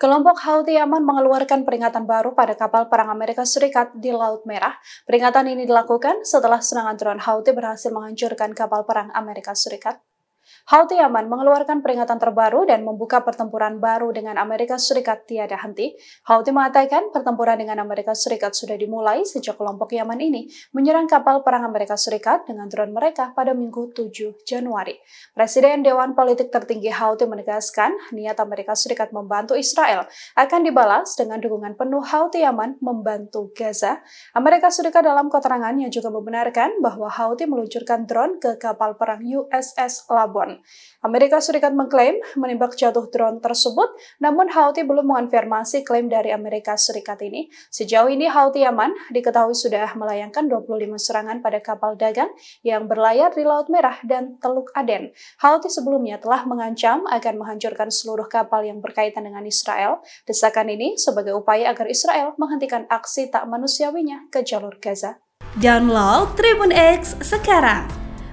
Kelompok Houthi Yaman mengeluarkan peringatan baru pada kapal perang Amerika Serikat di Laut Merah. Peringatan ini dilakukan setelah serangan drone Houthi berhasil menghancurkan kapal perang Amerika Serikat Houthi Yaman mengeluarkan peringatan terbaru dan membuka pertempuran baru dengan Amerika Serikat tiada henti. Houthi mengatakan pertempuran dengan Amerika Serikat sudah dimulai sejak kelompok Yaman ini menyerang kapal perang Amerika Serikat dengan drone mereka pada Minggu 7 Januari. Presiden Dewan Politik Tertinggi Houthi menegaskan niat Amerika Serikat membantu Israel akan dibalas dengan dukungan penuh Houthi Yaman membantu Gaza. Amerika Serikat dalam keterangannya juga membenarkan bahwa Houthi meluncurkan drone ke kapal perang USS Lab Gabon. Amerika Serikat mengklaim menembak jatuh drone tersebut, namun Houthi belum mengonfirmasi klaim dari Amerika Serikat ini. Sejauh ini Houthi Yaman diketahui sudah melayangkan 25 serangan pada kapal dagang yang berlayar di Laut Merah dan Teluk Aden. Houthi sebelumnya telah mengancam akan menghancurkan seluruh kapal yang berkaitan dengan Israel. Desakan ini sebagai upaya agar Israel menghentikan aksi tak manusiawinya ke jalur Gaza. Download Tribun X sekarang